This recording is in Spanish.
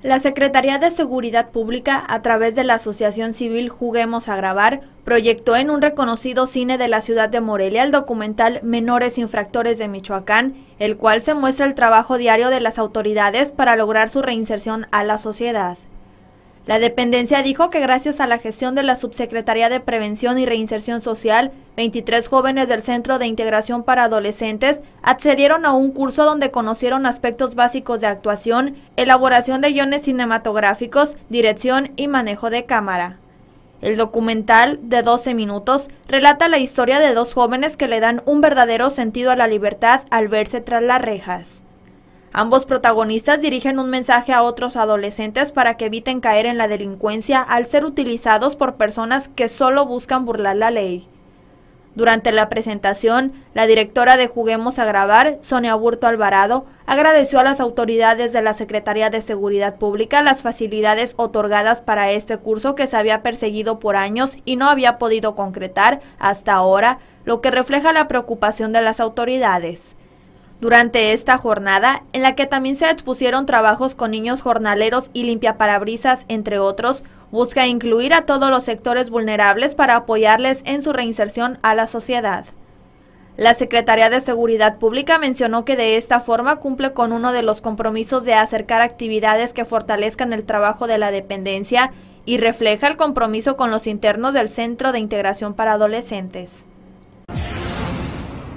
La Secretaría de Seguridad Pública, a través de la Asociación Civil Juguemos a Grabar, proyectó en un reconocido cine de la ciudad de Morelia el documental Menores Infractores de Michoacán, el cual se muestra el trabajo diario de las autoridades para lograr su reinserción a la sociedad. La dependencia dijo que gracias a la gestión de la Subsecretaría de Prevención y Reinserción Social, 23 jóvenes del Centro de Integración para Adolescentes accedieron a un curso donde conocieron aspectos básicos de actuación, elaboración de guiones cinematográficos, dirección y manejo de cámara. El documental, de 12 minutos, relata la historia de dos jóvenes que le dan un verdadero sentido a la libertad al verse tras las rejas. Ambos protagonistas dirigen un mensaje a otros adolescentes para que eviten caer en la delincuencia al ser utilizados por personas que solo buscan burlar la ley. Durante la presentación, la directora de Juguemos a Grabar, Sonia Burto Alvarado, agradeció a las autoridades de la Secretaría de Seguridad Pública las facilidades otorgadas para este curso que se había perseguido por años y no había podido concretar hasta ahora, lo que refleja la preocupación de las autoridades. Durante esta jornada, en la que también se expusieron trabajos con niños jornaleros y limpiaparabrisas, entre otros, busca incluir a todos los sectores vulnerables para apoyarles en su reinserción a la sociedad. La Secretaría de Seguridad Pública mencionó que de esta forma cumple con uno de los compromisos de acercar actividades que fortalezcan el trabajo de la dependencia y refleja el compromiso con los internos del Centro de Integración para Adolescentes.